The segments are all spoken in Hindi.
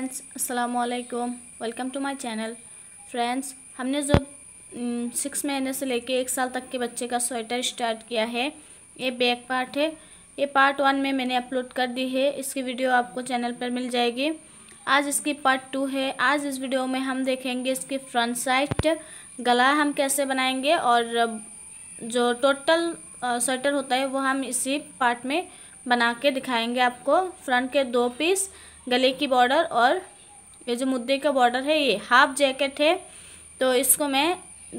फ्रेंड्स अस्सलाम वालेकुम welcome to my channel friends हमने जो सिक्स महीने से लेके एक साल तक के बच्चे का स्वेटर स्टार्ट किया है ये बैक पार्ट है ये पार्ट वन में मैंने अपलोड कर दी है इसकी वीडियो आपको चैनल पर मिल जाएगी आज इसकी पार्ट टू है आज इस वीडियो में हम देखेंगे इसकी फ्रंट साइड गला हम कैसे बनाएंगे और जो टोटल स्वेटर होता है वो हम इसी पार्ट में बना के दिखाएंगे आपको फ्रंट के दो पीस गले की बॉर्डर और ये जो मुद्दे का बॉर्डर है ये हाफ जैकेट है तो इसको मैं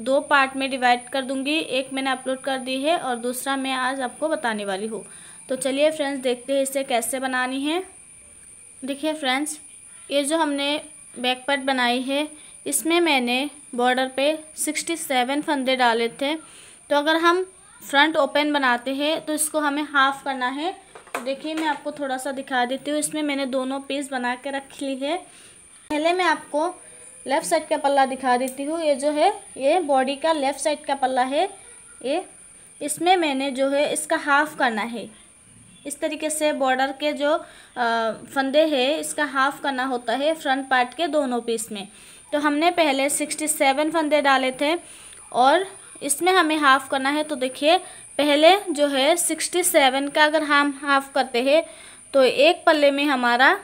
दो पार्ट में डिवाइड कर दूंगी एक मैंने अपलोड कर दी है और दूसरा मैं आज आपको बताने वाली हूँ तो चलिए फ्रेंड्स देखते हैं इसे कैसे बनानी है देखिए फ्रेंड्स ये जो हमने बैक पार्ट बनाई है इसमें मैंने बॉर्डर पे सिक्सटी सेवन फंदे डाले थे तो अगर हम फ्रंट ओपन बनाते हैं तो इसको हमें हाफ़ करना है देखिए मैं आपको थोड़ा सा दिखा देती हूँ इसमें मैंने दोनों पीस बना के रख ली है पहले मैं आपको लेफ़्ट साइड का पल्ला दिखा देती हूँ ये जो है ये बॉडी का लेफ़्ट साइड का पल्ला है ये इसमें मैंने जो है इसका हाफ़ करना है इस तरीके से बॉर्डर के जो फंदे है इसका हाफ़ करना होता है फ्रंट पार्ट के दोनों पीस में तो हमने पहले सिक्सटी सेवन फंदे डाले थे और इसमें हमें हाफ़ करना है तो देखिए पहले जो है सिक्सटी सेवन का अगर हम हाफ करते हैं तो एक पल्ले में हमारा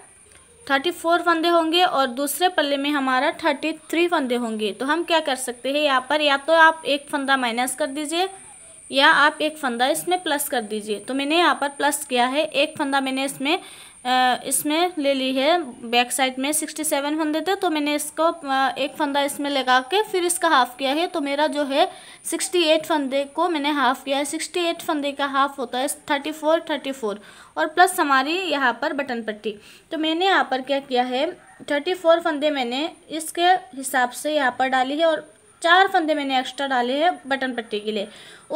थर्टी फोर फंदे होंगे और दूसरे पल्ले में हमारा थर्टी थ्री फंदे होंगे तो हम क्या कर सकते हैं यहाँ पर या तो आप एक फंदा माइनस कर दीजिए या आप एक फंदा इसमें प्लस कर दीजिए तो मैंने यहाँ पर प्लस किया है एक फंदा मैंने इसमें इसमें ले ली है बैक साइड में सिक्सटी सेवन फंदे थे तो मैंने इसको एक फंदा इसमें लगा के फिर इसका हाफ़ किया है तो मेरा जो है सिक्सटी एट फंदे को मैंने हाफ़ किया है सिक्सटी एट फंदे का हाफ़ होता है थर्टी फोर थर्टी फोर और प्लस हमारी यहाँ पर बटन पट्टी तो मैंने यहाँ पर क्या किया है थर्टी फोर फंदे मैंने इसके हिसाब से यहाँ पर डाली है और चार फंदे मैंने एक्स्ट्रा डाले हैं बटन पट्टी के लिए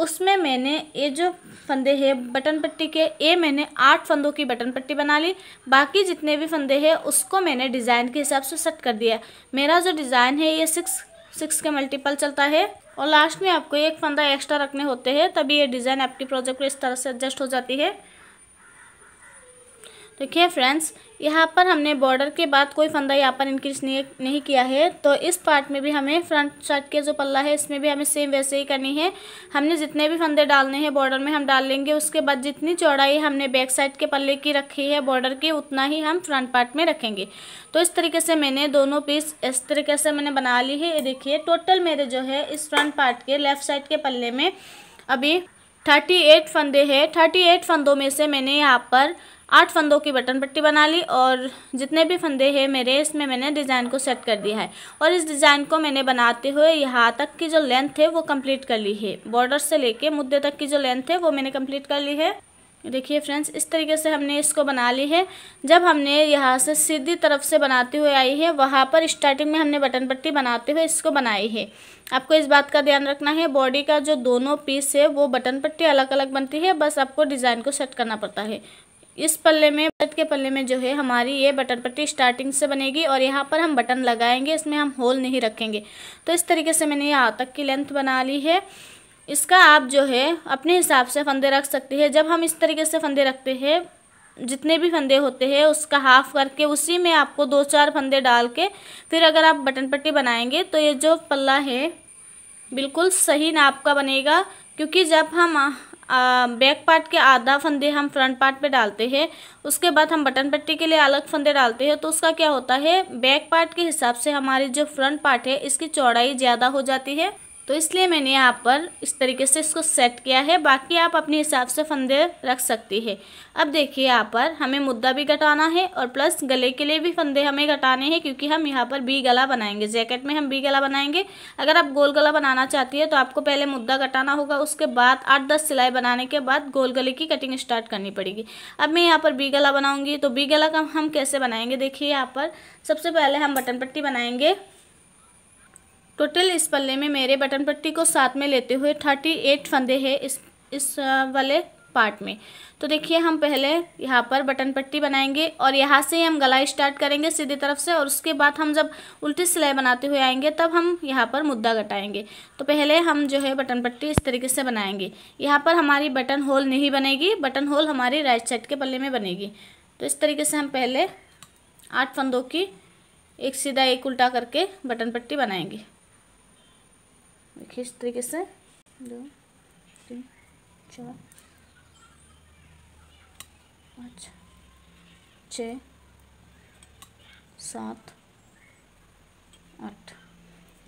उसमें मैंने ये जो फंदे हैं बटन पट्टी के ये मैंने आठ फंदों की बटन पट्टी बना ली बाकी जितने भी फंदे हैं उसको मैंने डिज़ाइन के हिसाब से सेट कर दिया मेरा जो डिज़ाइन है ये सिक्स सिक्स के मल्टीपल चलता है और लास्ट में आपको एक फंदा एक्स्ट्रा रखने होते हैं तभी ये डिज़ाइन आपकी प्रोजेक्ट को इस तरह से एडजस्ट हो जाती है देखिए फ्रेंड्स यहाँ पर हमने बॉर्डर के बाद कोई फंदा यहाँ पर इंक्रीज नहीं नहीं किया है तो इस पार्ट में भी हमें फ्रंट शर्ट के जो पल्ला है इसमें भी हमें सेम वैसे ही करनी है हमने जितने भी फंदे डालने हैं बॉर्डर में हम डाल लेंगे उसके बाद जितनी चौड़ाई हमने बैक साइड के पल्ले की रखी है बॉर्डर की उतना ही हम फ्रंट पार्ट में रखेंगे तो इस तरीके से मैंने दोनों पीस इस तरीके से मैंने बना ली है ये देखिए टोटल मेरे जो है इस फ्रंट पार्ट के लेफ्ट साइड के पल्ले में अभी थर्टी एट फंदे हैं थर्टी एट फंदों में से मैंने यहाँ पर आठ फंदों की बटन पट्टी बना ली और जितने भी फंदे हैं मेरे इसमें मैंने डिज़ाइन को सेट कर दिया है और इस डिज़ाइन को मैंने बनाते हुए यहाँ तक की जो लेंथ है वो कंप्लीट कर ली है बॉर्डर से लेके मुद्दे तक की जो लेंथ है वो मैंने कंप्लीट कर ली है देखिए फ्रेंड्स इस तरीके से हमने इसको बना ली है जब हमने यहाँ से सीधी तरफ से बनाते हुए आई है वहाँ पर स्टार्टिंग में हमने बटन पट्टी बनाते हुए इसको बनाई है आपको इस बात का ध्यान रखना है बॉडी का जो दोनों पीस है वो बटन पट्टी अलग अलग बनती है बस आपको डिज़ाइन को सेट करना पड़ता है इस पल्ले में बट के पल्ले में जो है हमारी ये बटन पट्टी स्टार्टिंग से बनेगी और यहाँ पर हम बटन लगाएंगे इसमें हम होल नहीं रखेंगे तो इस तरीके से मैंने ये आतक की लेंथ बना ली है इसका आप जो है अपने हिसाब से फंदे रख सकते हैं जब हम इस तरीके से फंदे रखते हैं जितने भी फंदे होते हैं उसका हाफ करके उसी में आपको दो चार फंदे डाल के फिर अगर आप बटन पट्टी बनाएंगे तो ये जो पल्ला है बिल्कुल सही नाप का बनेगा क्योंकि जब हम बैक पार्ट के आधा फंदे हम फ्रंट पार्ट पे डालते हैं उसके बाद हम बटन पट्टी के लिए अलग फंदे डालते हैं तो उसका क्या होता है बैक पार्ट के हिसाब से हमारी जो फ्रंट पार्ट है इसकी चौड़ाई ज़्यादा हो जाती है तो इसलिए मैंने यहाँ पर इस तरीके से इसको सेट किया है बाकी आप अपने हिसाब से फंदे रख सकती है अब देखिए यहाँ पर हमें मुद्दा भी घटाना है और प्लस गले के लिए भी फंदे हमें घटाने हैं क्योंकि हम यहाँ पर बी गला बनाएंगे जैकेट में हम बी गला बनाएंगे अगर आप गोल गला बनाना चाहती है तो आपको पहले मुद्दा घटाना होगा उसके बाद आठ दस सिलाई बनाने के बाद गोल गले की कटिंग स्टार्ट करनी पड़ेगी अब मैं यहाँ पर बी गला बनाऊँगी तो बी गला का हम कैसे बनाएंगे देखिए यहाँ पर सबसे पहले हम बटन पट्टी बनाएंगे तो टोटल इस पल्ले में मेरे बटन पट्टी को साथ में लेते हुए थर्टी एट फंदे हैं इस इस वाले पार्ट में तो देखिए हम पहले यहाँ पर बटन पट्टी बनाएंगे और यहाँ से ही हम गला स्टार्ट करेंगे सीधी तरफ से और उसके बाद हम जब उल्टी सिलाई बनाते हुए आएंगे तब हम यहाँ पर मुद्दा घटाएंगे तो पहले हम जो है बटन पट्टी इस तरीके से बनाएंगे यहाँ पर हमारी बटन होल नहीं बनेगी बटन होल हमारी राइट साइड के पल्ले में बनेगी तो इस तरीके से हम पहले आठ फंदों की एक सीधा एक उल्टा करके बटन पट्टी बनाएंगे देखिए इस तरीके से दो तीन चार पाँच छ सात आठ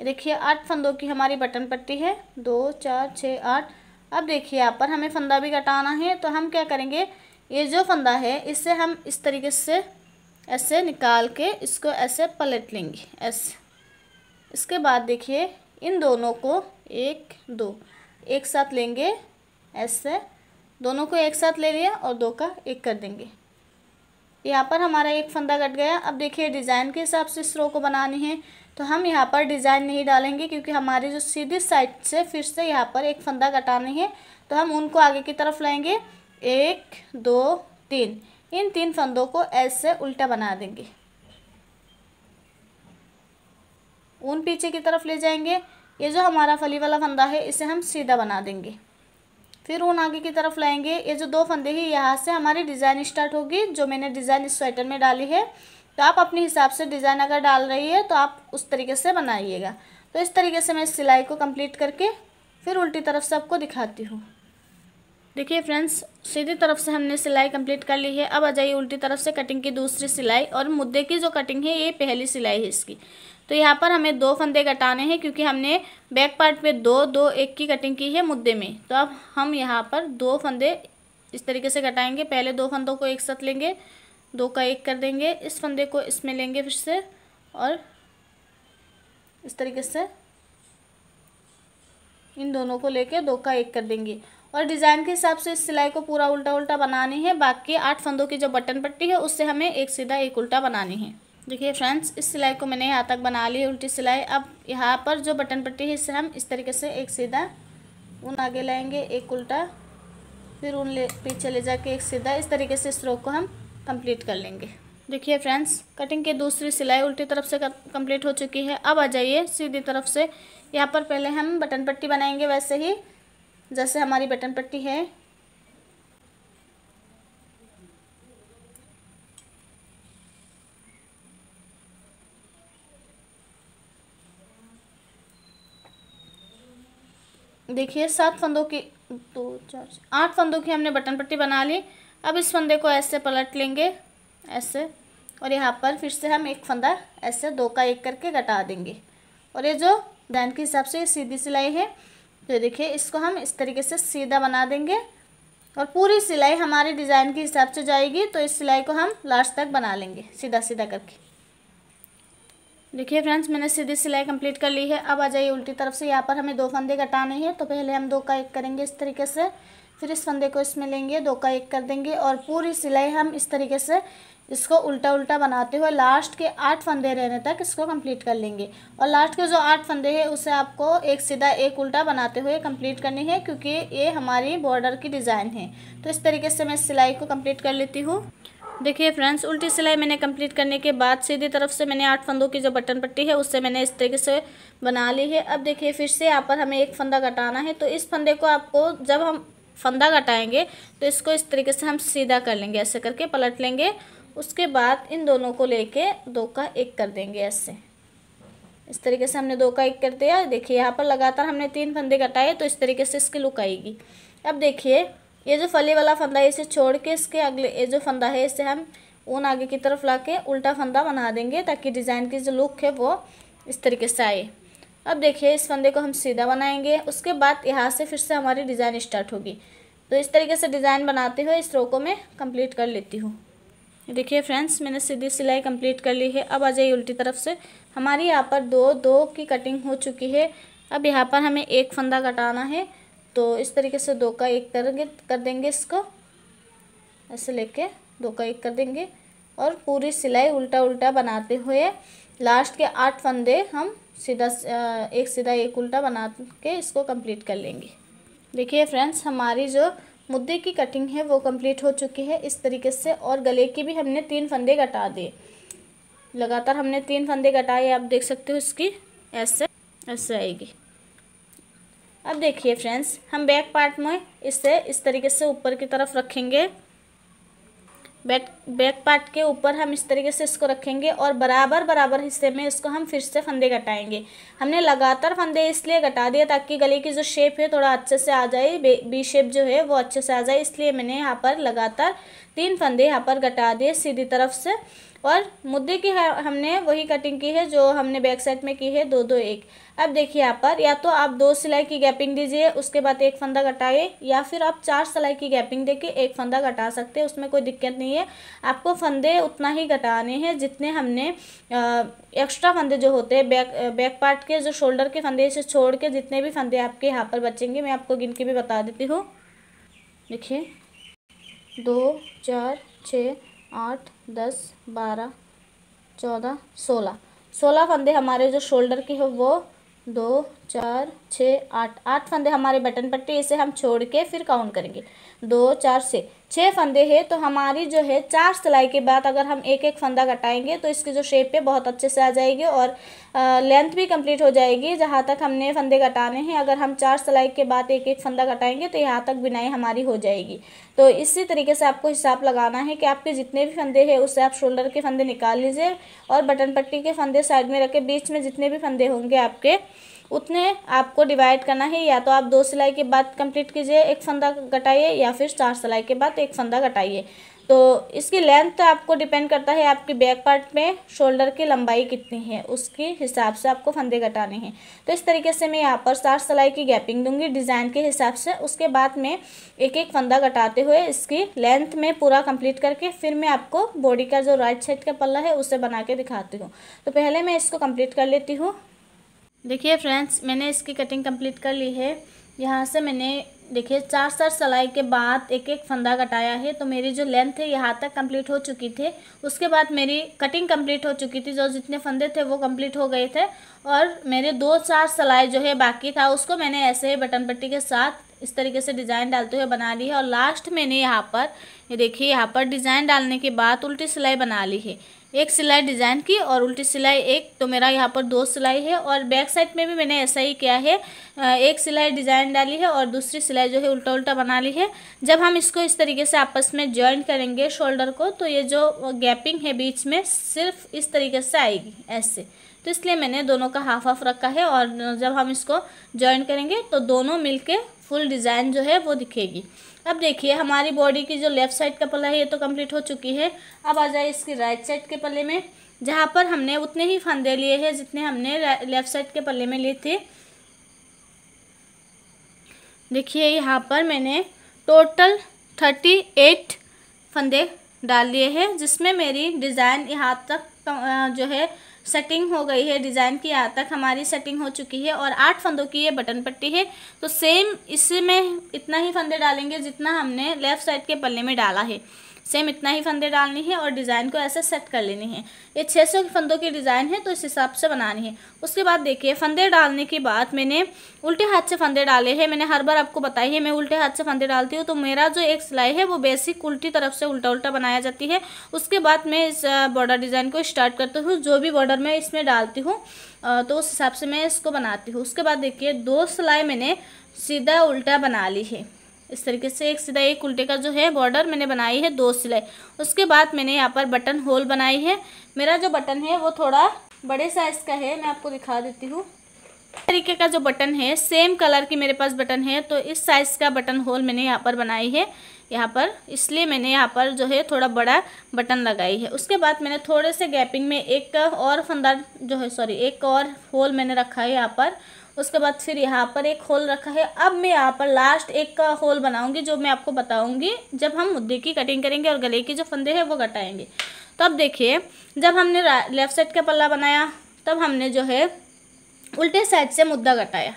देखिए आठ फंदों की हमारी बटन पट्टी है दो चार छः आठ अब देखिए यहाँ पर हमें फंदा भी कटाना है तो हम क्या करेंगे ये जो फंदा है इसे हम इस तरीके से ऐसे निकाल के इसको ऐसे पलट लेंगे ऐसे इसके बाद देखिए इन दोनों को एक दो एक साथ लेंगे ऐसे दोनों को एक साथ ले लिया और दो का एक कर देंगे यहाँ पर हमारा एक फंदा कट गया अब देखिए डिज़ाइन के हिसाब से इस रो को बनानी है तो हम यहाँ पर डिज़ाइन नहीं डालेंगे क्योंकि हमारी जो सीधी साइड से फिर से यहाँ पर एक फंदा कटानी है तो हम उनको आगे की तरफ लाएंगे एक दो तीन इन तीन फंदों को ऐसे उल्टा बना देंगे उन पीछे की तरफ ले जाएंगे ये जो हमारा फली वाला फंदा है इसे हम सीधा बना देंगे फिर ऊन आगे की तरफ लाएंगे ये जो दो फंदे हैं यहाँ से हमारी डिज़ाइन स्टार्ट होगी जो मैंने डिज़ाइन इस स्वेटर में डाली है तो आप अपने हिसाब से डिज़ाइन अगर डाल रही है तो आप उस तरीके से बनाइएगा तो इस तरीके से मैं सिलाई को कंप्लीट करके फिर उल्टी तरफ से आपको दिखाती हूँ देखिए फ्रेंड्स सीधी तरफ से हमने सिलाई कंप्लीट कर ली है अब आ जाइए उल्टी तरफ से कटिंग की दूसरी सिलाई और मुद्दे की जो कटिंग है ये पहली सिलाई है इसकी तो यहाँ पर हमें दो फंदे कटाने हैं क्योंकि हमने बैक पार्ट पे दो दो एक की कटिंग की है मुद्दे में तो अब हम यहाँ पर दो फंदे इस तरीके से कटाएंगे पहले दो फंदों को एक साथ लेंगे दो का एक कर देंगे इस फंदे को इसमें लेंगे फिर से और इस तरीके से इन दोनों को लेकर दो का एक कर देंगे और डिज़ाइन के हिसाब से इस सिलाई को पूरा उल्टा उल्टा बनानी है बाकी आठ फंदों की जो बटन पट्टी है उससे हमें एक सीधा एक उल्टा बनानी है देखिए फ्रेंड्स इस सिलाई को मैंने यहाँ तक बना ली है उल्टी सिलाई अब यहाँ पर जो बटन पट्टी है इससे हम इस तरीके से एक सीधा ऊन आगे लाएंगे एक उल्टा फिर ऊन ले पीछे ले जाके एक सीधा इस तरीके से इस रोक को हम कंप्लीट कर लेंगे देखिए फ्रेंड्स कटिंग की दूसरी सिलाई उल्टी तरफ से कंप्लीट हो चुकी है अब आ जाइए सीधी तरफ से यहाँ पर पहले हम बटन पट्टी बनाएंगे वैसे ही जैसे हमारी बटन पट्टी है देखिए सात फंदों की दो चार आठ फंदों की हमने बटन पट्टी बना ली अब इस फंदे को ऐसे पलट लेंगे ऐसे और यहाँ पर फिर से हम एक फंदा ऐसे दो का एक करके घटा देंगे और ये जो ध्यान के हिसाब से सीधी सिलाई है तो देखिए इसको हम इस तरीके से सीधा बना देंगे और पूरी सिलाई हमारे डिज़ाइन के हिसाब से जाएगी तो इस सिलाई को हम लास्ट तक बना लेंगे सीधा सीधा करके देखिए फ्रेंड्स मैंने सीधी सिलाई कंप्लीट कर ली है अब आ जाइए उल्टी तरफ से यहाँ पर हमें दो फंदे कटाने हैं तो पहले हम दो का एक करेंगे इस तरीके से फिर इस फंदे को इसमें लेंगे दो का एक कर देंगे और पूरी सिलाई हम इस तरीके से इसको उल्टा उल्टा बनाते हुए लास्ट के आठ फंदे रहने तक इसको कंप्लीट कर लेंगे और लास्ट के जो आठ फंदे हैं उसे आपको एक सीधा एक उल्टा बनाते हुए कंप्लीट करनी है क्योंकि ये हमारी बॉर्डर की डिज़ाइन है तो इस तरीके से मैं सिलाई को कंप्लीट कर लेती हूँ देखिए फ्रेंड्स उल्टी सिलाई मैंने कंप्लीट करने के बाद सीधी तरफ से मैंने आठ फंदों की जो बटन पट्टी है उससे मैंने इस तरीके से बना ली है अब देखिए फिर से यहाँ पर हमें एक फंदा कटाना है तो इस फंदे को आपको जब हम फंदा घटाएंगे तो इसको इस तरीके से हम सीधा कर लेंगे ऐसे करके पलट लेंगे उसके बाद इन दोनों को लेके दो का एक कर देंगे ऐसे इस तरीके से हमने दो का एक कर दिया देखिए यहाँ पर लगातार हमने तीन फंदे घटाए तो इस तरीके से इसकी लुक आएगी अब देखिए ये जो फली वाला फंदा है इसे छोड़ के इसके अगले ये जो फंदा है इसे हम ऊन आगे की तरफ ला के उल्टा फंदा बना देंगे ताकि डिज़ाइन की जो लुक है वो इस तरीके से आए अब देखिए इस फंदे को हम सीधा बनाएंगे उसके बाद यहाँ से फिर से हमारी डिज़ाइन स्टार्ट होगी तो इस तरीके से डिज़ाइन बनाते हुए इस रो को मैं कंप्लीट कर लेती हूँ देखिए फ्रेंड्स मैंने सीधी सिलाई कंप्लीट कर ली है अब आ जाइए उल्टी तरफ से हमारी यहाँ पर दो दो की कटिंग हो चुकी है अब यहाँ पर हमें एक फंदा कटाना है तो इस तरीके से दो का एक करेंगे कर देंगे इसको ऐसे लेके दो का एक कर देंगे और पूरी सिलाई उल्टा उल्टा बनाते हुए लास्ट के आठ फंदे हम सीधा एक सीधा एक उल्टा बना के इसको कंप्लीट कर लेंगे देखिए फ्रेंड्स हमारी जो मुद्दे की कटिंग है वो कंप्लीट हो चुकी है इस तरीके से और गले के भी हमने तीन फंदे कटा दिए लगातार हमने तीन फंदे कटाए आप देख सकते हो इसकी ऐसे ऐसे आएगी अब देखिए फ्रेंड्स हम बैक पार्ट में इसे इस तरीके से ऊपर की तरफ रखेंगे बैक बैक पार्ट के ऊपर हम इस तरीके से इसको रखेंगे और बराबर बराबर हिस्से में इसको हम फिर से फंदे घटाएंगे हमने लगातार फंदे इसलिए घटा दिए ताकि गले की जो शेप है थोड़ा अच्छे से आ जाए बी शेप जो है वो अच्छे से आ जाए इसलिए मैंने यहाँ पर लगातार तीन फंदे यहाँ पर घटा दिए सीधी तरफ से और मुद्दे की हमने वही कटिंग की है जो हमने बैक साइड में की है दो दो एक अब देखिए यहाँ पर या तो आप दो सिलाई की गैपिंग दीजिए उसके बाद एक फंदा घटाइए या फिर आप चार सिलाई की गैपिंग देके एक फंदा घटा सकते हैं उसमें कोई दिक्कत नहीं है आपको फंदे उतना ही घटाने हैं जितने हमने आ, एक्स्ट्रा फंदे जो होते हैं बैक बैक पार्ट के जो शोल्डर के फंदे इसे छोड़ के जितने भी फंदे आपके यहाँ पर बचेंगे मैं आपको गिन के भी बता देती हूँ देखिए दो चार छः आठ दस बारह चौदह सोलह सोलह फंदे हमारे जो शोल्डर के हो वो दो चार छः आठ आठ फंदे हमारे बटन पट्टी इसे हम छोड़ के फिर काउंट करेंगे दो चार से छः फंदे हैं तो हमारी जो है चार सिलाई के बाद अगर हम एक एक फंदा कटाएंगे तो इसकी जो शेप है बहुत अच्छे से आ जाएगी और लेंथ भी कंप्लीट हो जाएगी जहाँ तक हमने फंदे कटाने हैं अगर हम चार सिलाई के बाद एक एक फंदा कटाएंगे तो यहाँ तक बिनाई हमारी हो जाएगी तो इसी तरीके से आपको हिसाब लगाना है कि आपके जितने भी फंदे हैं उससे आप शोल्डर के फंदे निकाल लीजिए और बटन पट्टी के फंदे साइड में रखें बीच में जितने भी फंदे होंगे आपके उतने आपको डिवाइड करना है या तो आप दो सिलाई के बाद कंप्लीट कीजिए एक फंदा घटाइए या फिर चार सिलाई के बाद एक फंदा घटाइए तो इसकी लेंथ आपको डिपेंड करता है आपकी बैक पार्ट में शोल्डर की लंबाई कितनी है उसके हिसाब से आपको फंदे घटाने हैं तो इस तरीके से मैं यहाँ पर चार सिलाई की गैपिंग दूंगी डिज़ाइन के हिसाब से उसके बाद में एक एक फंदा घटाते हुए इसकी लेंथ में पूरा कंप्लीट करके फिर मैं आपको बॉडी का जो राइट साइड का पल्ला है उसे बना के दिखाती हूँ तो पहले मैं इसको कंप्लीट कर लेती हूँ देखिए फ्रेंड्स मैंने इसकी कटिंग कंप्लीट कर ली है यहाँ से मैंने देखिए चार चार सलाई के बाद एक एक फंदा कटाया है तो मेरी जो लेंथ है यहाँ तक कंप्लीट हो चुकी थी उसके बाद मेरी कटिंग कंप्लीट हो चुकी थी जो जितने फंदे थे वो कंप्लीट हो गए थे और मेरे दो चार सलाई जो है बाकी था उसको मैंने ऐसे ही बटन पट्टी के साथ इस तरीके से डिज़ाइन डालते हुए बना ली है और लास्ट मैंने यहाँ पर देखिए यहाँ पर डिज़ाइन डालने के बाद उल्टी सिलाई बना ली है एक सिलाई डिज़ाइन की और उल्टी सिलाई एक तो मेरा यहाँ पर दो सिलाई है और बैक साइड में भी मैंने ऐसा ही किया है एक सिलाई डिज़ाइन डाली है और दूसरी सिलाई जो है उल्टा उल्टा बना ली है जब हम इसको इस तरीके से आपस में ज्वाइन करेंगे शोल्डर को तो ये जो गैपिंग है बीच में सिर्फ इस तरीके से आएगी ऐसे तो इसलिए मैंने दोनों का हाफ हाफ रखा है और जब हम इसको ज्वाइन करेंगे तो दोनों मिलके फुल डिज़ाइन जो है वो दिखेगी अब देखिए हमारी बॉडी की जो लेफ़्ट साइड का पल्ला है ये तो कंप्लीट हो चुकी है अब आ जाए इसकी राइट साइड के पल्ले में जहाँ पर हमने उतने ही फंदे लिए हैं जितने हमने लेफ़्ट साइड के पल्ले में लिए थे देखिए यहाँ पर मैंने टोटल थर्टी एट फंदे डाल लिए हैं जिसमें मेरी डिज़ाइन यहाँ तक तो, जो है सेटिंग हो गई है डिज़ाइन की यहाँ तक हमारी सेटिंग हो चुकी है और आठ फंदों की ये बटन पट्टी है तो सेम इसमें इतना ही फंदे डालेंगे जितना हमने लेफ़्ट साइड के पल्ले में डाला है सेम इतना ही फंदे डालने हैं और डिज़ाइन को ऐसे सेट कर लेने हैं ये 600 के फंदों की डिज़ाइन है तो इस हिसाब से बनानी है उसके बाद देखिए फंदे डालने के बाद मैंने उल्टे हाथ से फंदे डाले हैं मैंने हर बार आपको बताई है मैं उल्टे हाथ से फंदे डालती हूँ तो मेरा जो एक सिलाई है वो बेसिक उल्टी तरफ से उल्टा उल्टा बनाया जाती है उसके बाद मैं इस बॉर्डर डिज़ाइन को स्टार्ट करती हूँ जो भी बॉर्डर मैं इसमें डालती हूँ तो उस हिसाब से मैं इसको बनाती हूँ उसके बाद देखिए दो सिलाई मैंने सीधा उल्टा बना ली है इस तरीके से एक सीधा एक उल्टे का जो है बॉर्डर मैंने बनाई है दो सिलाई उसके बाद मैंने यहाँ पर बटन होल बनाई है मेरा जो बटन है वो थोड़ा बड़े साइज़ का है मैं आपको दिखा देती हूँ तरीके का जो बटन है सेम कलर की मेरे पास बटन है तो इस साइज़ का बटन होल मैंने यहाँ पर बनाई है यहाँ पर इसलिए मैंने यहाँ पर जो है थोड़ा बड़ा बटन लगाई है उसके बाद मैंने थोड़े से गैपिंग में एक और फंदा जो है सॉरी एक और होल मैंने रखा है यहाँ पर उसके बाद फिर यहाँ पर एक होल रखा है अब मैं यहाँ पर लास्ट एक का होल बनाऊंगी जो मैं आपको बताऊंगी जब हम मुद्दे की कटिंग करेंगे और गले की जो फंदे हैं वो कटाएंगे तो अब देखिए जब हमने लेफ्ट साइड का पल्ला बनाया तब हमने जो है उल्टे साइड से मुद्दा कटाया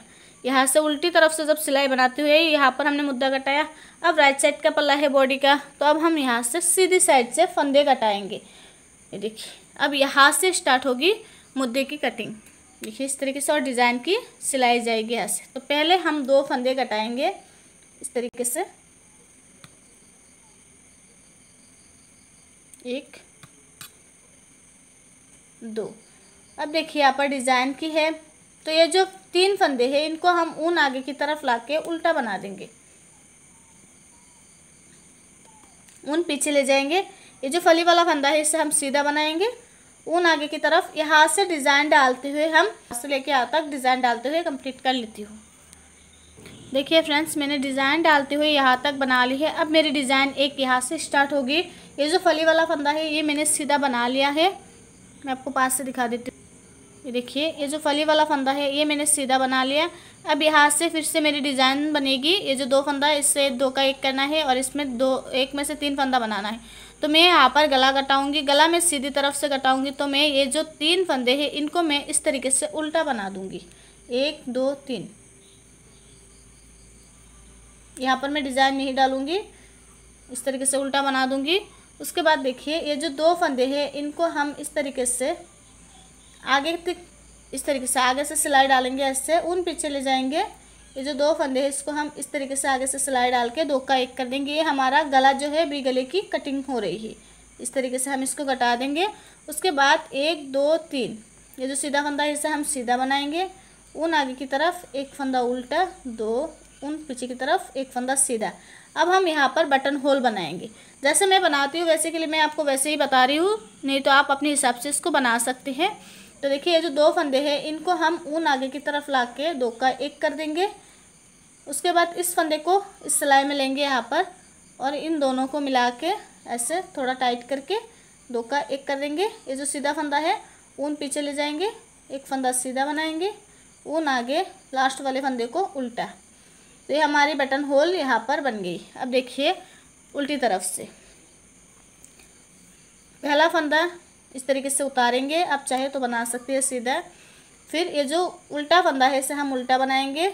यहाँ से उल्टी तरफ से जब सिलाई बनाते हुए यहाँ पर हमने मुद्दा कटाया अब राइट साइड का पल्ला है बॉडी का तो अब हम यहाँ से सीधी साइड से फंदे ये देखिए अब यहाँ से स्टार्ट होगी मुद्दे की कटिंग देखिए इस तरीके से और डिज़ाइन की सिलाई जाएगी यहाँ से तो पहले हम दो फंदे कटाएंगे इस तरीके से एक दो अब देखिए यहाँ पर डिज़ाइन की है तो ये जो तीन फंदे हैं इनको हम ऊन आगे की तरफ ला के उल्टा बना देंगे ऊन पीछे ले जाएंगे ये जो फली वाला फंदा है इसे हम सीधा बनाएंगे ऊन आगे की तरफ यहाँ से डिज़ाइन डालते हुए हम से लेके यहाँ तक डिज़ाइन डालते हुए कंप्लीट कर लेती हूँ देखिए फ्रेंड्स मैंने डिज़ाइन डालते हुए यहाँ तक बना ली है अब मेरी डिज़ाइन एक यहाँ से स्टार्ट होगी ये जो फली वाला फंदा है ये मैंने सीधा बना लिया है मैं आपको पास से दिखा देती हूँ ये देखिए ये जो फली वाला फंदा है ये मैंने सीधा बना लिया अब यहाँ से फिर से मेरी डिज़ाइन बनेगी ये जो दो फंदा है इससे दो का एक करना है और इसमें दो एक में से तीन फंदा बनाना है तो मैं यहाँ पर गला कटाऊँगी गला मैं सीधी तरफ से कटाऊँगी तो मैं ये जो तीन फंदे हैं इनको मैं इस तरीके से उल्टा बना दूँगी एक दो तीन यहाँ पर मैं डिज़ाइन नहीं डालूँगी इस तरीके से उल्टा बना दूँगी उसके बाद देखिए ये जो दो फंदे हैं इनको हम इस तरीके से आगे तक इस तरीके से आगे से सिलाई डालेंगे ऐसे उन पीछे ले जाएंगे ये जो दो फंदे हैं इसको हम इस तरीके से आगे से सिलाई डाल के दो का एक कर देंगे ये हमारा गला जो है बी गले की कटिंग हो रही है इस तरीके से हम इसको कटा देंगे उसके बाद एक दो तीन ये जो सीधा फंदा है इसे हम सीधा बनाएंगे उन आगे की तरफ एक फंदा उल्टा दो उन पीछे की तरफ एक फंदा सीधा अब हम यहाँ पर बटन होल बनाएंगे जैसे मैं बनाती हूँ वैसे के लिए मैं आपको वैसे ही बता रही हूँ नहीं तो आप अपने हिसाब से इसको बना सकते हैं तो देखिए ये जो दो फंदे हैं इनको हम ऊन आगे की तरफ ला के दो का एक कर देंगे उसके बाद इस फंदे को इस सिलाई में लेंगे यहाँ पर और इन दोनों को मिला के ऐसे थोड़ा टाइट करके दो का एक कर देंगे ये जो सीधा फंदा है ऊन पीछे ले जाएंगे एक फंदा सीधा बनाएंगे ऊन आगे लास्ट वाले फंदे को उल्टा तो ये हमारी बटन होल यहाँ पर बन गई अब देखिए उल्टी तरफ से पहला फंदा इस तरीके से उतारेंगे आप चाहे तो बना सकते हैं सीधा फिर ये जो उल्टा फंदा है इसे हम उल्टा बनाएंगे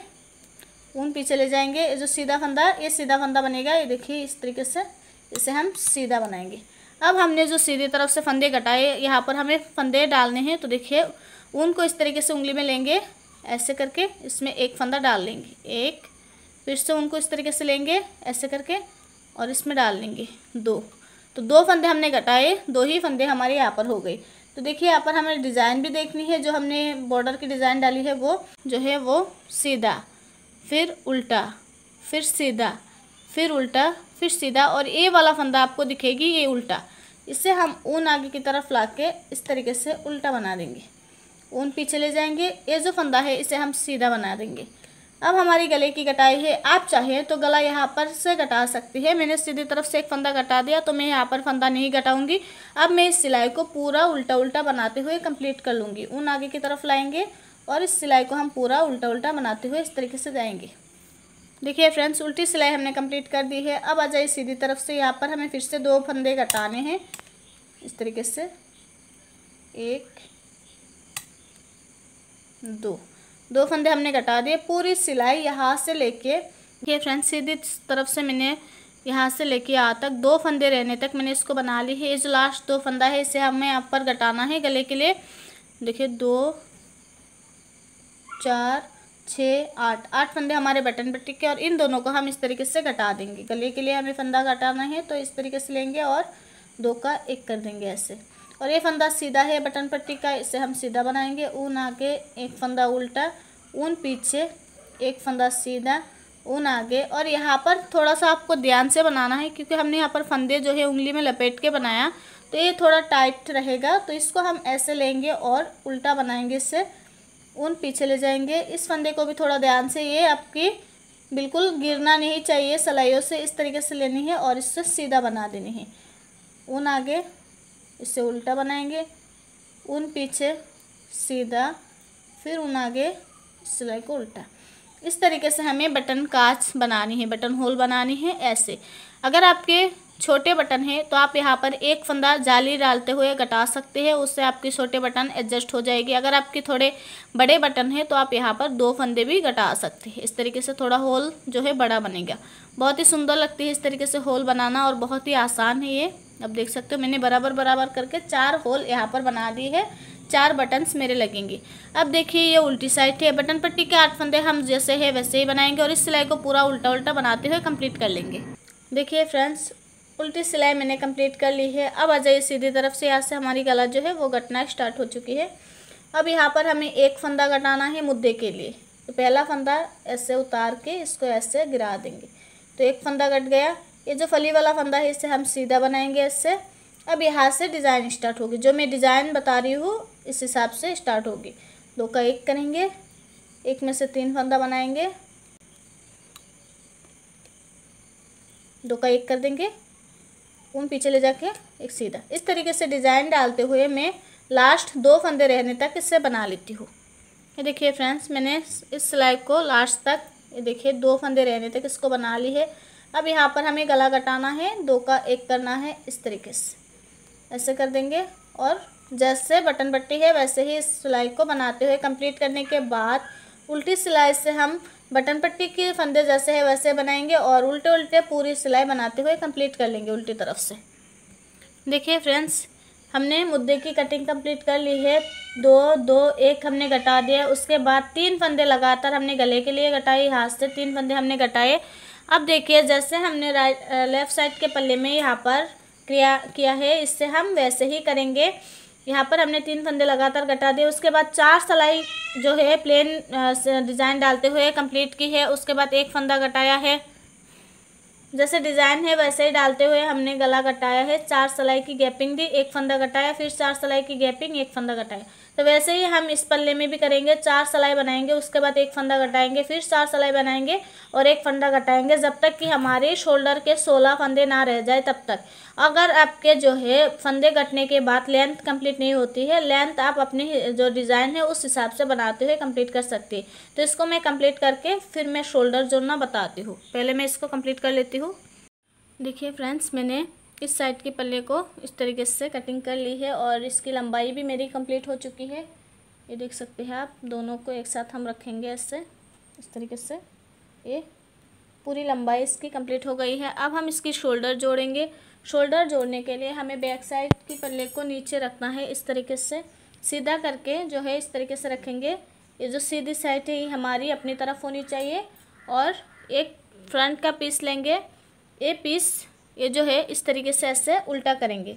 ऊन पीछे ले जाएंगे ये जो सीधा फंदा ये सीधा फंदा बनेगा ये देखिए इस तरीके से इसे हम सीधा बनाएंगे अब हमने जो सीधी तरफ से फंदे कटाए यहाँ पर हमें फंदे डालने हैं तो देखिए ऊन को इस तरीके से उंगली में लेंगे ऐसे करके इसमें एक फंदा डाल लेंगे एक फिर से उनको इस तरीके से लेंगे ऐसे करके और इसमें डाल लेंगे दो तो दो फंदे हमने कटाए दो ही फंदे हमारे यहाँ पर हो गए तो देखिए यहाँ पर हमें डिज़ाइन भी देखनी है जो हमने बॉर्डर की डिज़ाइन डाली है वो जो है वो सीधा फिर उल्टा फिर सीधा फिर उल्टा फिर सीधा और ए वाला फंदा आपको दिखेगी ये उल्टा इसे हम ऊन आगे की तरफ ला के इस तरीके से उल्टा बना देंगे ऊन पीछे ले जाएंगे ये जो फंदा है इसे हम सीधा बना देंगे अब हमारी गले की कटाई है आप चाहें तो गला यहाँ पर से कटा सकती है मैंने सीधी तरफ से एक फंदा कटा दिया तो मैं यहाँ पर फंदा नहीं कटाऊँगी अब मैं इस सिलाई को पूरा उल्टा उल्टा बनाते हुए कंप्लीट कर लूँगी ऊन आगे की तरफ लाएंगे और इस सिलाई को हम पूरा उल्टा उल्टा बनाते हुए इस तरीके से जाएंगे देखिए फ्रेंड्स उल्टी सिलाई हमने कंप्लीट कर दी है अब आ जाइए सीधी तरफ से यहाँ पर हमें फिर से दो फंदे घटाने हैं इस तरीके से एक दो दो फंदे हमने घटा दिए पूरी सिलाई यहाँ से लेके देखिए फ्रेंड्स सीधी तरफ से मैंने यहाँ से लेके यहाँ तक दो फंदे रहने तक मैंने इसको बना ली है ये जो लास्ट दो फंदा है इसे हमें यहाँ पर घटाना है गले के लिए देखिए दो चार छः आठ आठ फंदे हमारे बटन पर टिके के और इन दोनों को हम इस तरीके से घटा देंगे गले के लिए हमें फंदा घटाना है तो इस तरीके से लेंगे और दो का एक कर देंगे ऐसे और ये फंदा सीधा है बटन पट्टी का इसे हम सीधा बनाएंगे ऊन आगे एक फंदा उल्टा ऊन पीछे एक फंदा सीधा ऊन आगे और यहाँ पर थोड़ा सा आपको ध्यान से बनाना है क्योंकि हमने यहाँ पर फंदे जो है उंगली में लपेट के बनाया तो ये थोड़ा टाइट रहेगा तो इसको हम ऐसे लेंगे और उल्टा बनाएंगे इससे ऊन पीछे ले जाएंगे इस फंदे को भी थोड़ा ध्यान से ये आपकी बिल्कुल गिरना नहीं चाहिए सिलाइयों से इस तरीके से लेनी है और इससे सीधा बना देनी है ऊन आगे इससे उल्टा बनाएंगे ऊन पीछे सीधा फिर ऊन आगे सिलाई को उल्टा इस तरीके से हमें बटन काच बनानी है बटन होल बनानी है ऐसे अगर आपके छोटे बटन है तो आप यहाँ पर एक फंदा जाली डालते हुए घटा सकते हैं उससे आपके छोटे बटन एडजस्ट हो जाएगी अगर आपके थोड़े बड़े बटन हैं तो आप यहाँ पर दो फंदे भी घटा सकते हैं इस तरीके से थोड़ा होल जो है बड़ा बनेगा बहुत ही सुंदर लगती है इस तरीके से होल बनाना और बहुत ही आसान है ये अब देख सकते हो मैंने बराबर बराबर करके चार होल यहाँ पर बना दिए है चार बटन्स मेरे लगेंगे अब देखिए ये उल्टी साइड है बटन पट्टी के आठ फंदे हम जैसे है वैसे ही बनाएंगे और इस सिलाई को पूरा उल्टा उल्टा बनाते हुए कंप्लीट कर लेंगे देखिए फ्रेंड्स उल्टी सिलाई मैंने कंप्लीट कर ली है अब आ जाइए सीधी तरफ से यहाँ से हमारी गला जो है वो घटना स्टार्ट हो चुकी है अब यहाँ पर हमें एक फंदा घटाना है मुद्दे के लिए तो पहला फंदा ऐसे उतार के इसको ऐसे गिरा देंगे तो एक फंदा कट गया ये जो फली वाला फंदा है इसे हम सीधा बनाएंगे इससे अब यहाँ से डिज़ाइन स्टार्ट होगी जो मैं डिज़ाइन बता रही हूँ इस हिसाब से स्टार्ट होगी दो का एक करेंगे एक में से तीन फंदा बनाएंगे दो का एक कर देंगे ऊन पीछे ले जाके एक सीधा इस तरीके से डिज़ाइन डालते हुए मैं लास्ट दो फंदे रहने तक इससे बना लेती हूँ ये देखिए फ्रेंड्स मैंने इस सिलाई को लास्ट तक ये देखिए दो फंदे रहने तक इसको बना ली है अब यहाँ पर हमें गला कटाना है दो का एक करना है इस तरीके से ऐसे कर देंगे और जैसे बटन पट्टी है वैसे ही इस सिलाई को बनाते हुए कंप्लीट करने के बाद उल्टी सिलाई से हम बटन पट्टी के फंदे जैसे है वैसे बनाएंगे और उल्टे उल्टे पूरी सिलाई बनाते हुए कंप्लीट कर लेंगे उल्टी तरफ से देखिए फ्रेंड्स हमने मुद्दे की कटिंग कंप्लीट कर ली है दो दो एक हमने घटा दिया उसके बाद तीन फंदे लगातार हमने गले के लिए घटाई हाथ से तीन फंदे हमने घटाए अब देखिए जैसे हमने लेफ़्ट साइड uh, के पल्ले में यहाँ पर क्रिया किया है इससे हम वैसे ही करेंगे यहाँ पर हमने तीन फंदे लगातार घटा दिए उसके बाद चार सलाई जो है प्लेन डिज़ाइन डालते हुए कंप्लीट की है उसके बाद एक फंदा घटाया है जैसे डिज़ाइन है वैसे ही डालते हुए हमने गला घटाया है चार सलाई की गैपिंग दी एक फंदा घटाया फिर चार सलाई की गैपिंग एक फंदा घटाया तो वैसे ही हम इस पल्ले में भी करेंगे चार सलाई बनाएंगे उसके बाद एक फंदा घटाएंगे फिर चार सलाई बनाएंगे और एक फंदा घटाएंगे जब तक कि हमारे शोल्डर के सोलह फंदे ना रह जाए तब तक अगर आपके जो है फंदे घटने के बाद लेंथ कंप्लीट नहीं होती है लेंथ आप अपने जो डिज़ाइन है उस हिसाब से बनाते हुए कंप्लीट कर सकती है तो इसको मैं कंप्लीट करके फिर मैं शोल्डर जोड़ना बताती हूँ पहले मैं इसको कंप्लीट कर लेती हूँ देखिए फ्रेंड्स मैंने इस साइड के पल्ले को इस तरीके से कटिंग कर ली है और इसकी लंबाई भी मेरी कंप्लीट हो चुकी है ये देख सकते हैं आप दोनों को एक साथ हम रखेंगे इससे इस तरीके से ये पूरी लंबाई इसकी कंप्लीट हो गई है अब हम इसकी शोल्डर जोड़ेंगे शोल्डर जोड़ने के लिए हमें बैक साइड की पल्ले को नीचे रखना है इस तरीके से सीधा करके जो है इस तरीके से रखेंगे ये जो सीधी साइड है ये हमारी अपनी तरफ होनी चाहिए और एक फ्रंट का पीस लेंगे ये पीस ये जो है इस तरीके से ऐसे उल्टा करेंगे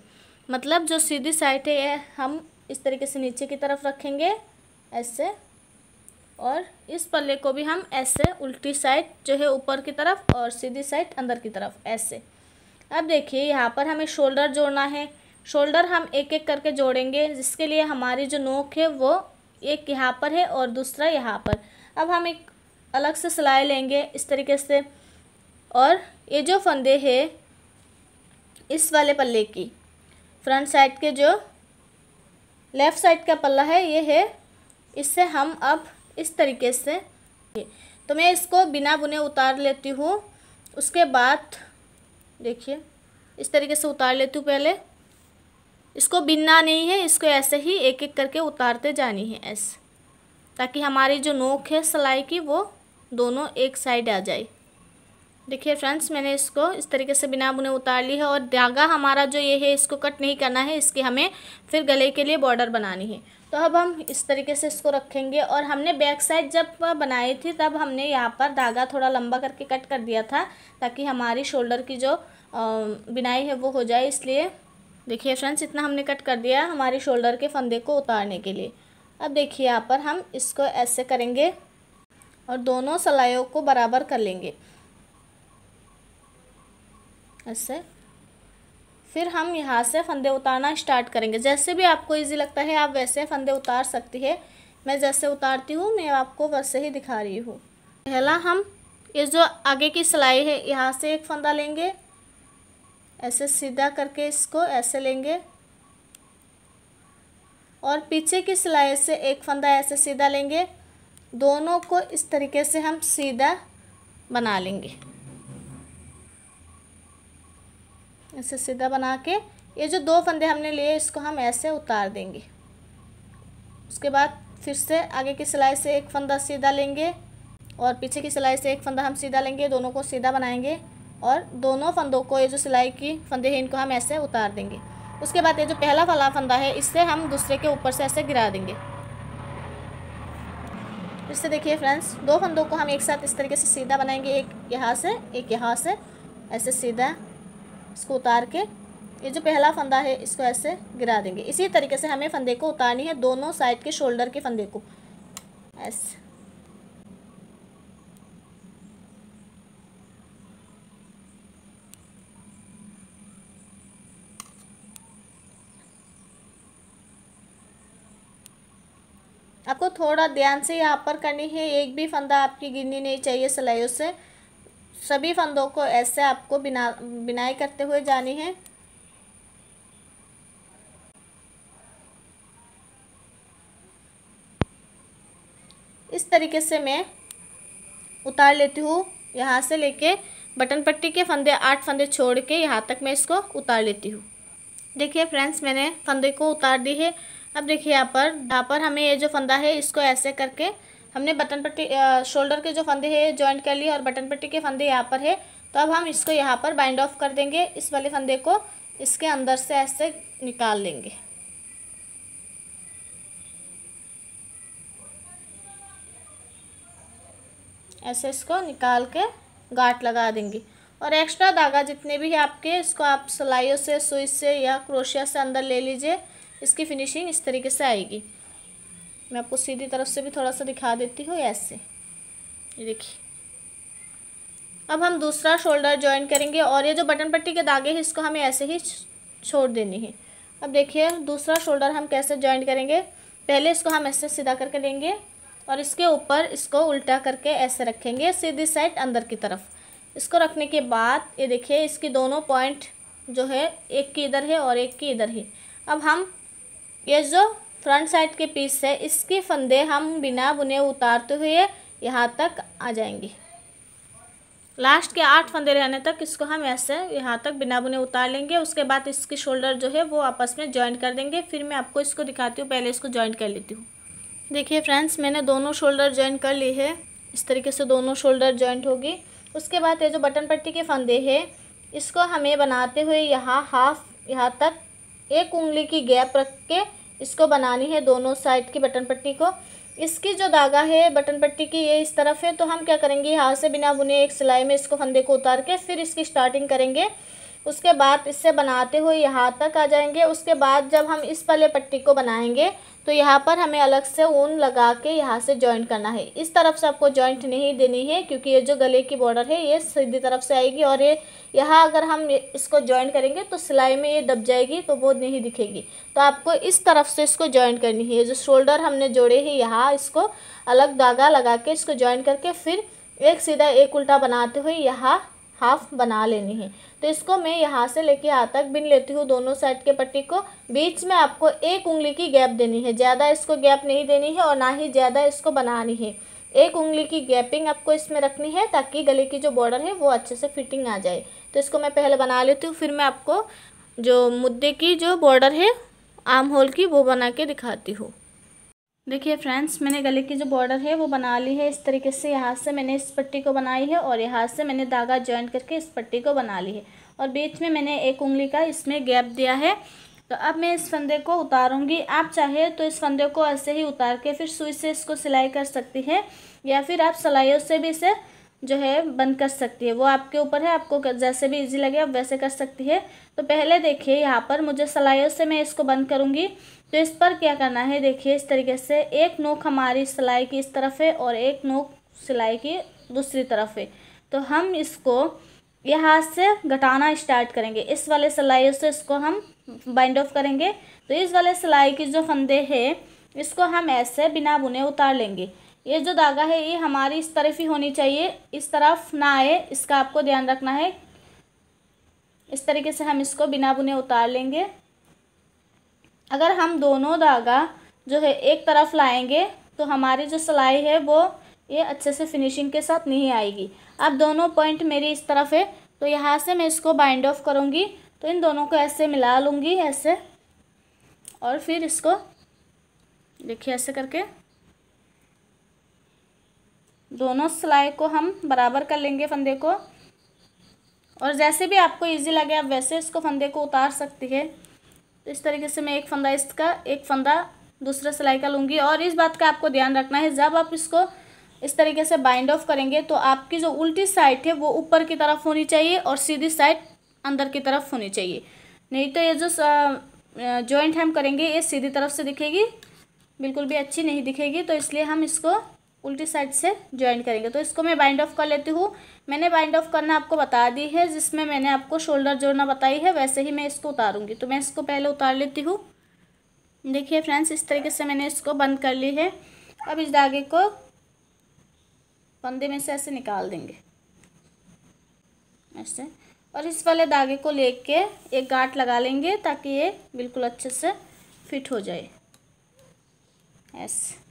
मतलब जो सीधी साइड है ये हम इस तरीके से नीचे की तरफ रखेंगे ऐसे और इस पल्ले को भी हम ऐसे उल्टी साइड जो है ऊपर की तरफ और सीधी साइड अंदर की तरफ ऐसे अब देखिए यहाँ पर हमें शोल्डर जोड़ना है शोल्डर हम एक एक करके जोड़ेंगे जिसके लिए हमारी जो नोक है वो एक यहाँ पर है और दूसरा यहाँ पर अब हम एक अलग से सिलाई लेंगे इस तरीके से और ये जो फंदे है इस वाले पल्ले की फ्रंट साइड के जो लेफ़्ट साइड का पल्ला है ये है इससे हम अब इस तरीके से तो मैं इसको बिना बुने उतार लेती हूँ उसके बाद देखिए इस तरीके से उतार लेती हूँ पहले इसको बिनना नहीं है इसको ऐसे ही एक एक करके उतारते जानी है ऐसे ताकि हमारी जो नोक है सलाई की वो दोनों एक साइड आ जाए देखिए फ्रेंड्स मैंने इसको इस तरीके से बिना बुने उतार ली है और धागा हमारा जो ये है इसको कट नहीं करना है इसकी हमें फिर गले के लिए बॉर्डर बनानी है तो अब हम इस तरीके से इसको रखेंगे और हमने बैक साइड जब बनाई थी तब हमने यहाँ पर धागा थोड़ा लंबा करके कट कर दिया था ताकि हमारी शोल्डर की जो बिनाई है वो हो जाए इसलिए देखिए फ्रेंड्स इतना हमने कट कर दिया हमारी शोल्डर के फंदे को उतारने के लिए अब देखिए यहाँ पर हम इसको ऐसे करेंगे और दोनों सलाइयों को बराबर कर लेंगे ऐसे फिर हम यहाँ से फंदे उतारना स्टार्ट करेंगे जैसे भी आपको इजी लगता है आप वैसे फंदे उतार सकती है मैं जैसे उतारती हूँ मैं आपको वैसे ही दिखा रही हूँ पहला हम ये जो आगे की सिलाई है यहाँ से एक फंदा लेंगे ऐसे सीधा करके इसको ऐसे लेंगे और पीछे की सिलाई से एक फंदा ऐसे सीधा लेंगे दोनों को इस तरीके से हम सीधा बना लेंगे इसे सीधा बना के ये जो दो फंदे हमने लिए इसको हम ऐसे उतार देंगे उसके बाद फिर से आगे की सिलाई से एक फंदा सीधा लेंगे और पीछे की सिलाई से एक फंदा हम सीधा लेंगे दोनों को सीधा बनाएंगे और दोनों फंदों को ये जो सिलाई की फंदे हैं इनको हम ऐसे उतार देंगे उसके बाद ये जो पहला फला फंदा है इससे हम दूसरे के ऊपर से ऐसे गिरा देंगे इससे देखिए फ्रेंड्स दो फंदों को हम एक साथ इस तरीके से सीधा बनाएंगे एक यहाँ से एक यहाँ से ऐसे सीधा इसको उतार के ये जो पहला फंदा है इसको ऐसे गिरा देंगे इसी तरीके से हमें फंदे को उतारनी है दोनों साइड के शोल्डर के फंदे को ऐसे आपको थोड़ा ध्यान से यहाँ पर करनी है एक भी फंदा आपकी गिरनी नहीं चाहिए सिलाइयों से सभी फंदों को ऐसे आपको बिना बिनाई करते हुए जानी है इस तरीके से मैं उतार लेती हूँ यहाँ से लेके बटन पट्टी के फंदे आठ फंदे छोड़ के यहाँ तक मैं इसको उतार लेती हूँ देखिए फ्रेंड्स मैंने फंदे को उतार दी है अब देखिए यहाँ पर यहाँ पर हमें ये जो फंदा है इसको ऐसे करके हमने बटन पट्टी शोल्डर के जो फंदे है जॉइंट कर लिए और बटन पट्टी के फंदे यहाँ पर है तो अब हम इसको यहाँ पर बाइंड ऑफ कर देंगे इस वाले फंदे को इसके अंदर से ऐसे निकाल लेंगे ऐसे इसको निकाल के गाट लगा देंगे और एक्स्ट्रा धागा जितने भी है आपके इसको आप सिलाइयों से सुई से या क्रोशिया से अंदर ले लीजिए इसकी फिनिशिंग इस तरीके से आएगी मैं आपको सीधी तरफ से भी थोड़ा सा दिखा देती हूँ ऐसे ये देखिए अब हम दूसरा शोल्डर ज्वाइन करेंगे और ये जो बटन पट्टी के दागे हैं इसको हमें ऐसे ही छोड़ देनी है अब देखिए दूसरा शोल्डर हम कैसे ज्वाइन करेंगे पहले इसको हम ऐसे सीधा करके लेंगे और इसके ऊपर इसको उल्टा करके ऐसे रखेंगे सीधी साइड अंदर की तरफ इसको रखने के बाद ये देखिए इसकी दोनों पॉइंट जो है एक की इधर है और एक की इधर है अब हम ये जो फ्रंट साइड के पीस है इसके फंदे हम बिना बुने उतारते हुए यहाँ तक आ जाएंगे लास्ट के आठ फंदे रहने तक इसको हम ऐसे यहाँ तक बिना बुने उतार लेंगे उसके बाद इसकी शोल्डर जो है वो आपस में जॉइंट कर देंगे फिर मैं आपको इसको दिखाती हूँ पहले इसको जॉइंट कर लेती हूँ देखिए फ्रेंड्स मैंने दोनों शोल्डर जॉइंट कर ली है इस तरीके से दोनों शोल्डर जॉइंट होगी उसके बाद ये जो बटन पट्टी के फंदे है इसको हमें बनाते हुए यहाँ हाफ यहाँ तक एक उंगली की गैप रख के इसको बनानी है दोनों साइड की बटन पट्टी को इसकी जो धागा है बटन पट्टी की ये इस तरफ है तो हम क्या करेंगे हाथ से बिना बुने एक सिलाई में इसको फंदे को उतार के फिर इसकी स्टार्टिंग करेंगे उसके बाद इससे बनाते हुए यहाँ तक आ जाएंगे उसके बाद जब हम इस पहले पट्टी को बनाएंगे तो यहाँ पर हमें अलग से ऊन लगा के यहाँ से जॉइंट करना है इस तरफ से आपको जॉइंट नहीं देनी है क्योंकि ये जो गले की बॉर्डर है ये सीधी तरफ से आएगी और ये यहाँ अगर हम इसको जॉइंट करेंगे तो सिलाई में ये दब जाएगी तो वो नहीं दिखेगी तो आपको इस तरफ से इसको जॉइंट करनी है जो शोल्डर हमने जोड़े हैं यहाँ इसको अलग धागा लगा के इसको जॉइंट करके फिर एक सीधा एक उल्टा बनाते हुए यहाँ हाफ बना लेनी है तो इसको मैं यहाँ से लेके आ तक बिन लेती हूँ दोनों साइड के पट्टी को बीच में आपको एक उंगली की गैप देनी है ज़्यादा इसको गैप नहीं देनी है और ना ही ज़्यादा इसको बनानी है एक उंगली की गैपिंग आपको इसमें रखनी है ताकि गले की जो बॉर्डर है वो अच्छे से फिटिंग आ जाए तो इसको मैं पहले बना लेती हूँ फिर मैं आपको जो मुद्दे की जो बॉर्डर है आर्म होल की वो बना के दिखाती हूँ देखिए फ्रेंड्स मैंने गले की जो बॉर्डर है वो बना ली है इस तरीके से यहाँ से मैंने इस पट्टी को बनाई है और यहाँ से मैंने धागा ज्वाइंट करके इस पट्टी को बना ली है और बीच में मैंने एक उंगली का इसमें गैप दिया है तो अब मैं इस फंदे को उतारूंगी आप चाहे तो इस फंदे को ऐसे ही उतार के फिर सुई से इसको सिलाई कर सकती है या फिर आप सिलाइयों से भी इसे जो है बंद कर सकती है वो आपके ऊपर है आपको जैसे भी इजी लगे आप वैसे कर सकती है तो पहले देखिए यहाँ पर मुझे सिलाइयों से मैं इसको बंद करूँगी तो इस पर क्या करना है देखिए इस तरीके से एक नोक हमारी सिलाई की इस तरफ है और एक नोक सिलाई की दूसरी तरफ है तो हम इसको यहाँ से घटाना स्टार्ट करेंगे इस वाले सिलाई से इसको हम बाइंड ऑफ करेंगे तो इस वाले सिलाई की जो फंदे है इसको हम ऐसे बिना बुने उतार लेंगे ये जो धागा है ये हमारी इस तरफ ही होनी चाहिए इस तरफ ना आए इसका आपको ध्यान रखना है इस तरीके से हम इसको बिना बुने उतार लेंगे अगर हम दोनों धागा जो है एक तरफ लाएंगे तो हमारी जो सिलाई है वो ये अच्छे से फिनिशिंग के साथ नहीं आएगी अब दोनों पॉइंट मेरी इस तरफ है तो यहाँ से मैं इसको बाइंड ऑफ करूँगी तो इन दोनों को ऐसे मिला लूँगी ऐसे और फिर इसको देखिए ऐसे करके दोनों सिलाई को हम बराबर कर लेंगे फंदे को और जैसे भी आपको इजी लगे आप वैसे इसको फंदे को उतार सकती है तो इस तरीके से मैं एक फंदा इसका एक फंदा दूसरा सिलाई का लूँगी और इस बात का आपको ध्यान रखना है जब आप इसको इस तरीके से बाइंड ऑफ करेंगे तो आपकी जो उल्टी साइड है वो ऊपर की तरफ होनी चाहिए और सीधी साइड अंदर की तरफ होनी चाहिए नहीं तो ये जो जॉइंट हम करेंगे ये सीधी तरफ से दिखेगी बिल्कुल भी अच्छी नहीं दिखेगी तो इसलिए हम इसको उल्टी साइड से ज्वाइन करेंगे तो इसको मैं बाइंड ऑफ कर लेती हूँ मैंने बाइंड ऑफ करना आपको बता दी है जिसमें मैंने आपको शोल्डर जोड़ना बताई है वैसे ही मैं इसको उतारूँगी तो मैं इसको पहले उतार लेती हूँ देखिए फ्रेंड्स इस तरीके से मैंने इसको बंद कर ली है अब इस धागे को पंदे में से ऐसे निकाल देंगे ऐसे और इस वाले धागे को लेके एक गांठ लगा लेंगे ताकि ये बिल्कुल अच्छे से फिट हो जाए ऐसे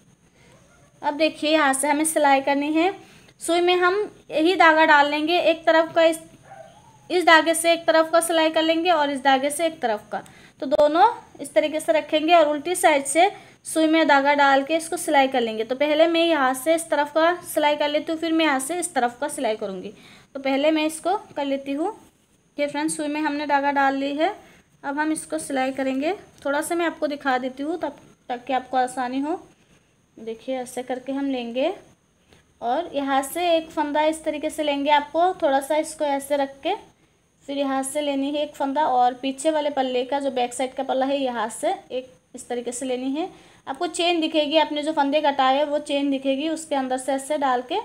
अब देखिए यहाँ से हमें सिलाई करनी है सुई में हम यही धागा डाल लेंगे एक तरफ का इस इस धागे से एक तरफ का सिलाई कर लेंगे और इस धागे से एक तरफ का तो दोनों इस तरीके से रखेंगे और उल्टी साइड से सुई में धागा डाल के इसको सिलाई कर लेंगे तो पहले मैं यहाँ से इस तरफ का सिलाई कर लेती हूँ फिर मैं यहाँ से इस तरफ का सिलाई करूँगी तो पहले मैं इसको कर लेती हूँ ये फ्रेंड सुई में हमने धागा डाल ली है अब हम इसको सिलाई करेंगे थोड़ा सा मैं आपको दिखा देती हूँ तब ताकि आपको आसानी हो देखिए ऐसे करके हम लेंगे और यहाँ से एक फंदा इस तरीके से लेंगे आपको थोड़ा सा इसको ऐसे रख के फिर यहाँ से लेनी है एक फंदा और पीछे वाले पल्ले का जो बैक साइड का पल्ला है यहाँ से एक इस तरीके से लेनी है आपको चेन दिखेगी आपने जो फंदे कटाए वो चेन दिखेगी उसके अंदर से ऐसे डाल के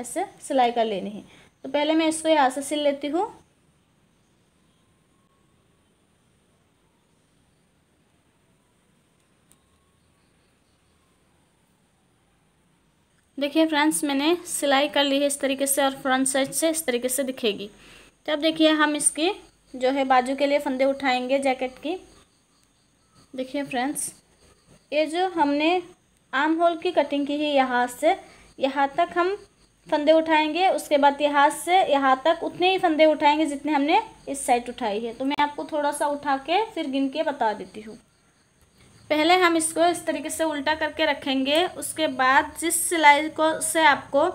ऐसे सिलाई कर लेनी है तो पहले मैं इसको यहाँ से सिल लेती हूँ देखिए फ्रेंड्स मैंने सिलाई कर ली है इस तरीके से और फ्रंट साइड से इस तरीके से दिखेगी तो अब देखिए हम इसकी जो है बाजू के लिए फंदे उठाएंगे जैकेट की देखिए फ्रेंड्स ये जो हमने आर्म होल की कटिंग की है यहाँ से यहाँ तक हम फंदे उठाएंगे उसके बाद यहाँ से यहाँ तक उतने ही फंदे उठाएंगे जितने हमने इस साइड उठाई है तो मैं आपको थोड़ा सा उठा के फिर गिन के बता देती हूँ पहले हम इसको इस तरीके से उल्टा करके रखेंगे उसके बाद जिस सिलाई को से आपको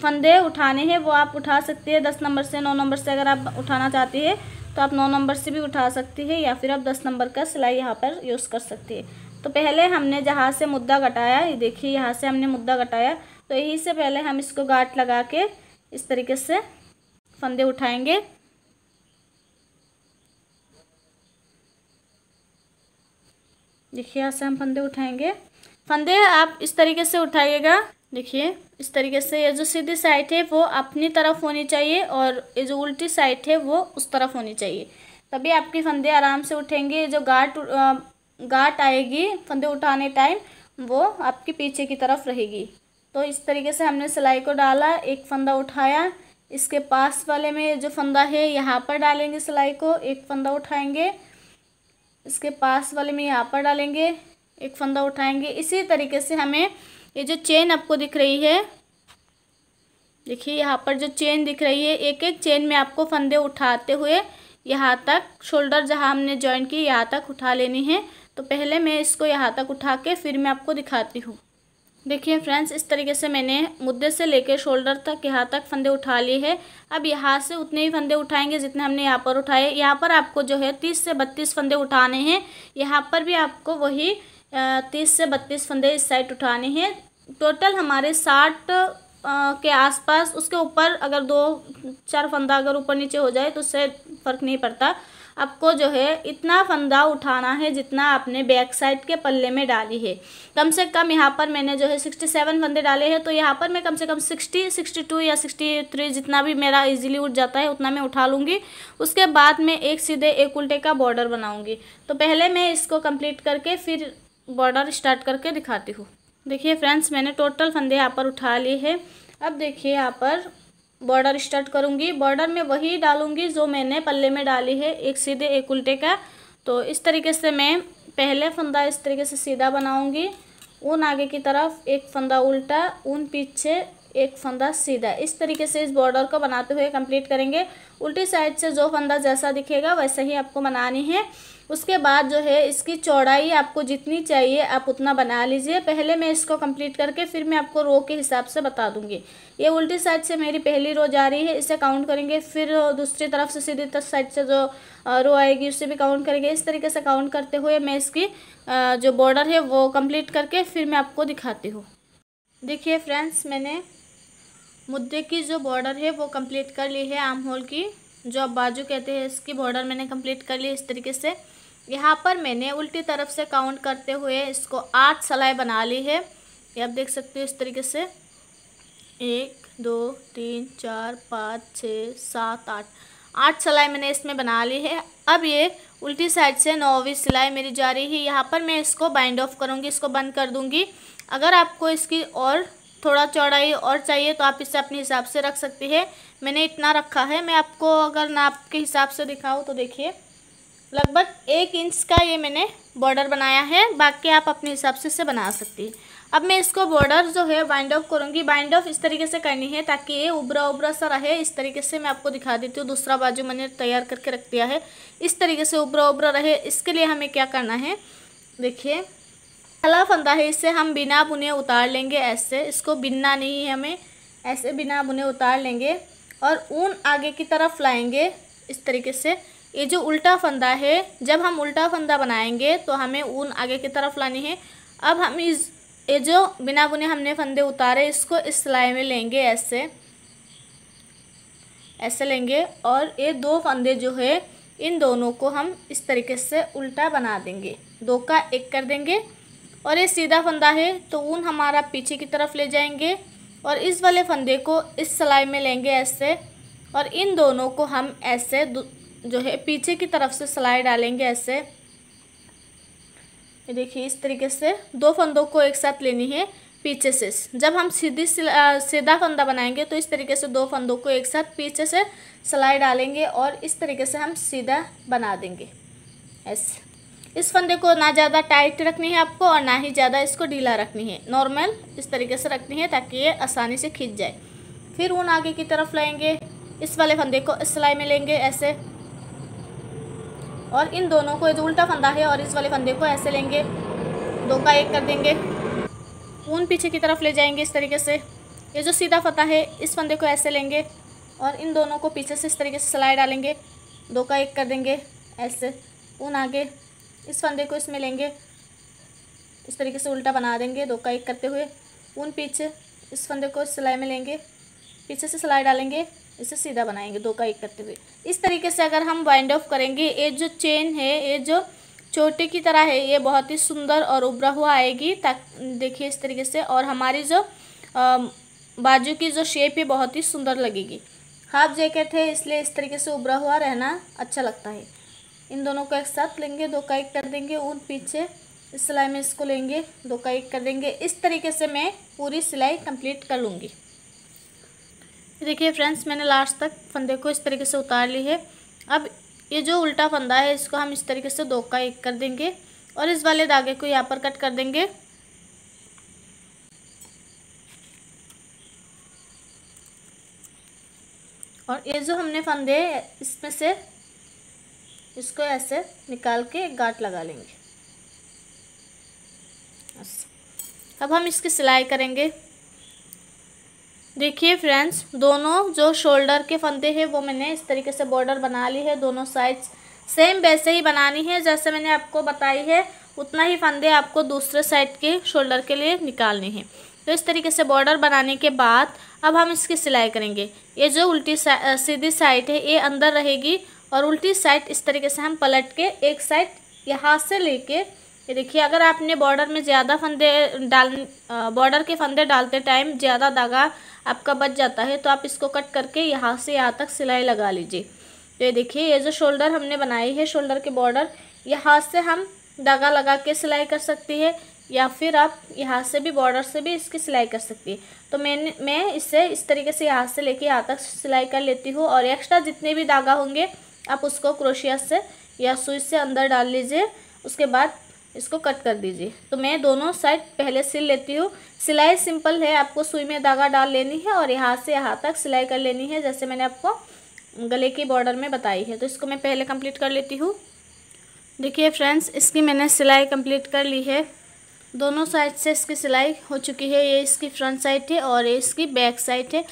फंदे उठाने हैं वो आप उठा सकती है दस नंबर से नौ नंबर से अगर आप उठाना चाहती है तो आप नौ नंबर से भी उठा सकती है या फिर आप दस नंबर का सिलाई यहाँ पर यूज़ कर सकती है तो पहले हमने जहाँ से मुद्दा घटाया ये देखिए यहाँ से हमने मुद्दा घटाया तो यहीं से पहले हम इसको गांठ लगा के इस तरीके से फंदे उठाएंगे देखिए यहाँ से हम फंदे उठाएंगे फंदे आप इस तरीके से उठाइएगा देखिए इस तरीके से ये जो सीधी साइड है वो अपनी तरफ होनी चाहिए और ये जो उल्टी साइड है वो उस तरफ होनी चाहिए तभी आपके फंदे आराम से उठेंगे जो गाट गाट आएगी फंदे उठाने टाइम वो आपके पीछे की तरफ रहेगी तो इस तरीके से हमने सिलाई को डाला एक फंदा उठाया इसके पास वाले में जो फंदा है यहाँ पर डालेंगे सिलाई को एक फंदा उठाएंगे इसके पास वाले में यहाँ पर डालेंगे एक फंदा उठाएंगे इसी तरीके से हमें ये जो चेन आपको दिख रही है देखिए यहाँ पर जो चेन दिख रही है एक एक चेन में आपको फंदे उठाते हुए यहाँ तक शोल्डर जहाँ हमने ज्वाइन की यहाँ तक उठा लेनी है तो पहले मैं इसको यहाँ तक उठा के फिर मैं आपको दिखाती हूँ देखिए फ्रेंड्स इस तरीके से मैंने मुद्दे से लेकर शोल्डर तक यहाँ तक फंदे उठा लिए हैं अब यहाँ से उतने ही फंदे उठाएंगे जितने हमने यहाँ पर उठाए यहाँ पर आपको जो है तीस से बत्तीस फंदे उठाने हैं यहाँ पर भी आपको वही तीस से बत्तीस फंदे इस साइड उठाने हैं टोटल हमारे साठ के आसपास उसके ऊपर अगर दो चार फंदा अगर ऊपर नीचे हो जाए तो उससे फ़र्क नहीं पड़ता आपको जो है इतना फंदा उठाना है जितना आपने बैक साइड के पल्ले में डाली है कम से कम यहाँ पर मैंने जो है सिक्सटी सेवन फंदे डाले हैं तो यहाँ पर मैं कम से कम सिक्सटी सिक्सटी टू या सिक्सटी थ्री जितना भी मेरा इजीली उठ जाता है उतना मैं उठा लूँगी उसके बाद में एक सीधे एक उल्टे का बॉर्डर बनाऊँगी तो पहले मैं इसको कम्प्लीट करके फिर बॉर्डर स्टार्ट करके दिखाती हूँ देखिए फ्रेंड्स मैंने टोटल फंदे यहाँ पर उठा लिए हैं अब देखिए यहाँ पर बॉर्डर स्टार्ट करूँगी बॉर्डर में वही डालूँगी जो मैंने पल्ले में डाली है एक सीधे एक उल्टे का तो इस तरीके से मैं पहले फंदा इस तरीके से सीधा बनाऊँगी ऊन आगे की तरफ एक फंदा उल्टा ऊन पीछे एक फंदा सीधा इस तरीके से इस बॉर्डर को बनाते हुए कंप्लीट करेंगे उल्टी साइड से जो फंदा जैसा दिखेगा वैसा ही आपको बनानी है उसके बाद जो है इसकी चौड़ाई आपको जितनी चाहिए आप उतना बना लीजिए पहले मैं इसको कंप्लीट करके फिर मैं आपको रो के हिसाब से बता दूंगी ये उल्टी साइड से मेरी पहली रो जा रही है इसे काउंट करेंगे फिर दूसरी तरफ से सीधी तरफ साइड से जो रो आएगी उससे भी काउंट करेंगे इस तरीके से काउंट करते हुए मैं इसकी जो बॉर्डर है वो कम्प्लीट करके फिर मैं आपको दिखाती हूँ देखिए फ्रेंड्स मैंने मुद्दे की जो बॉर्डर है वो कंप्लीट कर ली है आम होल की जो अब बाजू कहते हैं इसकी बॉर्डर मैंने कंप्लीट कर ली इस तरीके से यहाँ पर मैंने उल्टी तरफ से काउंट करते हुए इसको आठ सलाई बना ली है ये आप देख सकते हो इस तरीके से एक दो तीन चार पाँच छः सात आठ आठ सिलाई मैंने इसमें बना ली है अब ये उल्टी साइड से नौवीं सिलाई मेरी जा रही है यहाँ पर मैं इसको बाइंड ऑफ करूँगी इसको बंद कर दूँगी अगर आपको इसकी और थोड़ा चौड़ाई और चाहिए तो आप इसे अपने हिसाब से रख सकती है मैंने इतना रखा है मैं आपको अगर नाप के हिसाब से दिखाऊँ तो देखिए लगभग एक इंच का ये मैंने बॉर्डर बनाया है बाकी आप अपने हिसाब से इसे बना सकती हैं अब मैं इसको बॉर्डर जो है बाइंड ऑफ करूँगी बाइंड ऑफ इस तरीके से करनी है ताकि ये उबरा उबरा सा रहे इस तरीके से मैं आपको दिखा देती हूँ दूसरा बाजू मैंने तैयार करके रख दिया है इस तरीके से उबरा उबरा रहे इसके लिए हमें क्या करना है देखिए पहला फंदा है इससे हम बिना बुने उतार लेंगे ऐसे इसको बिनना नहीं है हमें ऐसे बिना बुने उतार लेंगे और ऊन आगे की तरफ लाएंगे इस तरीके से ये जो उल्टा फंदा है जब हम उल्टा फंदा बनाएंगे तो हमें ऊन आगे की तरफ लानी है अब हम इस ये जो बिना बुने हमने फंदे उतारे इसको इस सिलाई में लेंगे ऐसे ऐसे लेंगे और ये दो फंदे जो है इन दोनों को हम इस तरीके से उल्टा बना देंगे दो का एक कर देंगे और ये सीधा फंदा है तो ऊन हमारा पीछे की तरफ ले जाएंगे और इस वाले फंदे को इस सिलाई में लेंगे ऐसे और इन दोनों को हम ऐसे जो है पीछे की तरफ से सिलाई डालेंगे ऐसे देखिए इस तरीके से दो फंदों को एक साथ लेनी है पीछे से जब हम सीधी सीधा फंदा बनाएंगे तो इस तरीके से दो फंदों को एक साथ पीछे से सिलाई डालेंगे और इस तरीके से हम सीधा बना देंगे ऐसे इस फंदे को ना ज़्यादा टाइट रखनी है आपको और ना ही ज़्यादा इसको ढीला रखनी है नॉर्मल इस तरीके से रखनी है ताकि ये आसानी से खींच जाए फिर ऊन आगे की तरफ लाएंगे इस वाले फंदे को सिलाई में लेंगे ऐसे और इन दोनों को जो उल्टा फंदा है और इस वाले फंदे को ऐसे लेंगे दो का एक कर देंगे ऊन पीछे की तरफ ले जाएंगे इस तरीके से ये जो सीधा फंदा है इस फंदे को ऐसे लेंगे और इन दोनों को पीछे से इस तरीके से सिलाई डालेंगे दो का एक कर देंगे ऐसे ऊन आगे इस फंदे को इसमें लेंगे इस तरीके से उल्टा बना देंगे दो का एक करते हुए ऊन पीछे इस फंदे को सिलाई में लेंगे पीछे से सिलाई डालेंगे इसे सीधा बनाएंगे दो का एक करते हुए इस तरीके से अगर हम वाइंड ऑफ करेंगे ये जो चेन है ये जो छोटे की तरह है ये बहुत ही सुंदर और उभरा हुआ आएगी ताकि देखिए इस तरीके से और हमारी जो बाजू की जो शेप है बहुत ही सुंदर लगेगी हाफ जैकेट है इसलिए इस तरीके से उभरा हुआ रहना अच्छा लगता है इन दोनों को एक साथ लेंगे दो का एक कर देंगे उन पीछे इस सिलाई में इसको लेंगे दो का एक कर देंगे इस तरीके से मैं पूरी सिलाई कंप्लीट कर लूँगी देखिए फ्रेंड्स मैंने लास्ट तक फंदे को इस तरीके से उतार ली है अब ये जो उल्टा फंदा है इसको हम इस तरीके से दो का एक कर देंगे और इस वाले धागे को यहाँ पर कट कर देंगे और ये जो हमने फंदे इसमें से इसको ऐसे निकाल के गांठ लगा लेंगे अब हम इसकी सिलाई करेंगे देखिए फ्रेंड्स दोनों जो शोल्डर के फंदे हैं वो मैंने इस तरीके से बॉर्डर बना ली है दोनों साइड्स सेम वैसे ही बनानी है जैसे मैंने आपको बताई है उतना ही फंदे आपको दूसरे साइड के शोल्डर के लिए निकालने हैं तो इस तरीके से बॉर्डर बनाने के बाद अब हम इसकी सिलाई करेंगे ये जो उल्टी सा, सीधी साइड है ये अंदर रहेगी और उल्टी साइड इस तरीके से हम पलट के एक साइड यहाँ से लेके ये देखिए अगर आपने बॉर्डर में ज़्यादा फंदे डाल बॉर्डर के फंदे डालते टाइम ज़्यादा धागा आपका बच जाता है तो आप इसको कट करके यहाँ से यहाँ तक सिलाई लगा लीजिए तो ये देखिए ये जो शोल्डर हमने बनाई है शोल्डर के बॉर्डर यहाँ से हम धागा लगा के सिलाई कर सकती है या फिर आप यहाँ से भी बॉर्डर से भी इसकी सिलाई कर सकती है तो मैंने मैं इसे इस तरीके से यहाँ से लेके यहाँ तक सिलाई कर लेती हूँ और एक्स्ट्रा जितने भी धागा होंगे आप उसको क्रोशिया से या सुई से अंदर डाल लीजिए उसके बाद इसको कट कर दीजिए तो मैं दोनों साइड पहले सिल लेती हूँ सिलाई सिंपल है आपको सुई में धागा डाल लेनी है और यहाँ से यहाँ तक सिलाई कर लेनी है जैसे मैंने आपको गले की बॉर्डर में बताई है तो इसको मैं पहले कंप्लीट कर लेती हूँ देखिए फ्रेंड्स इसकी मैंने सिलाई कंप्लीट कर ली है दोनों साइड से इसकी सिलाई हो चुकी है ये इसकी फ्रंट साइड है और ये इसकी बैक साइड है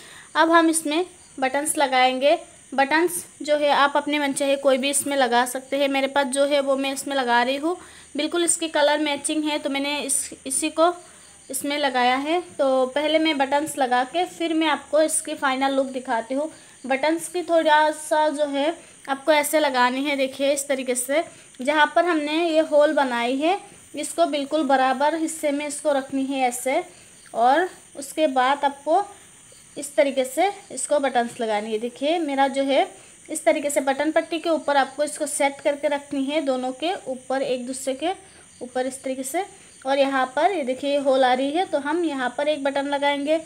अब हम इसमें बटन्स लगाएंगे बटन्स जो है आप अपने मनचाहे कोई भी इसमें लगा सकते हैं मेरे पास जो है वो मैं इसमें लगा रही हूँ बिल्कुल इसके कलर मैचिंग है तो मैंने इस इसी को इसमें लगाया है तो पहले मैं बटन्स लगा के फिर मैं आपको इसकी फ़ाइनल लुक दिखाती हूँ बटन्स की थोड़ा सा जो है आपको ऐसे लगानी है देखिए इस तरीके से जहाँ पर हमने ये होल बनाई है इसको बिल्कुल बराबर हिस्से में इसको रखनी है ऐसे और उसके बाद आपको इस तरीके से इसको बटन्स लगानी है देखिए मेरा जो है इस तरीके से बटन पट्टी के ऊपर आपको इसको सेट करके रखनी है दोनों के ऊपर एक दूसरे के ऊपर इस तरीके से और यहाँ पर ये देखिए होल आ रही है तो हम यहाँ पर एक बटन लगाएंगे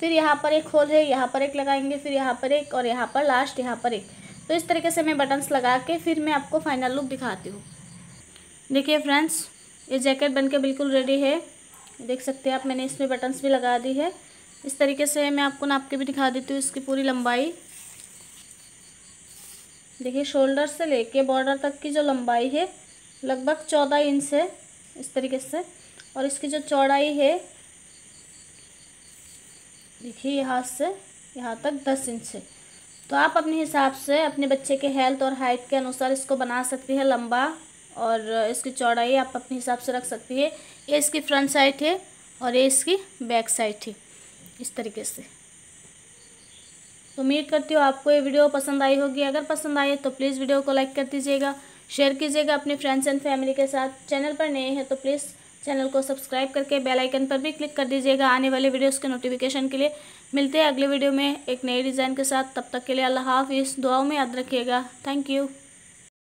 फिर यहाँ पर एक होल है यहाँ पर एक लगाएंगे फिर यहाँ पर एक और यहाँ पर लास्ट यहाँ पर एक तो इस तरीके से मैं बटन्स लगा के फिर मैं आपको फाइनल लुक दिखाती हूँ देखिए फ्रेंड्स ये जैकेट बन के बिल्कुल रेडी है देख सकते हैं आप मैंने इसमें बटन्स भी लगा दी है इस तरीके से मैं आपको नाप के भी दिखा देती हूँ इसकी पूरी लंबाई देखिए शोल्डर से लेके बॉर्डर तक की जो लंबाई है लगभग चौदह इंच है इस तरीके से और इसकी जो चौड़ाई है देखिए यहाँ से यहाँ तक दस इंच है तो आप अपने हिसाब से अपने बच्चे के हेल्थ और हाइट के अनुसार इसको बना सकती है लंबा और इसकी चौड़ाई आप अपने हिसाब से रख सकती है ये इसकी फ्रंट साइड है और ये इसकी बैक साइड है इस तरीके से उम्मीद करती हूँ आपको ये वीडियो पसंद आई होगी अगर पसंद आए तो प्लीज़ वीडियो को लाइक कर दीजिएगा शेयर कीजिएगा अपने फ्रेंड्स एंड फैमिली के साथ चैनल पर नए हैं तो प्लीज़ चैनल को सब्सक्राइब करके बेल आइकन पर भी क्लिक कर दीजिएगा आने वाले वीडियोस के नोटिफिकेशन के लिए मिलते हैं अगले वीडियो में एक नए डिज़ाइन के साथ तब तक के लिए अल्लाह हाफिज़ दुआओं में याद रखिएगा थैंक यू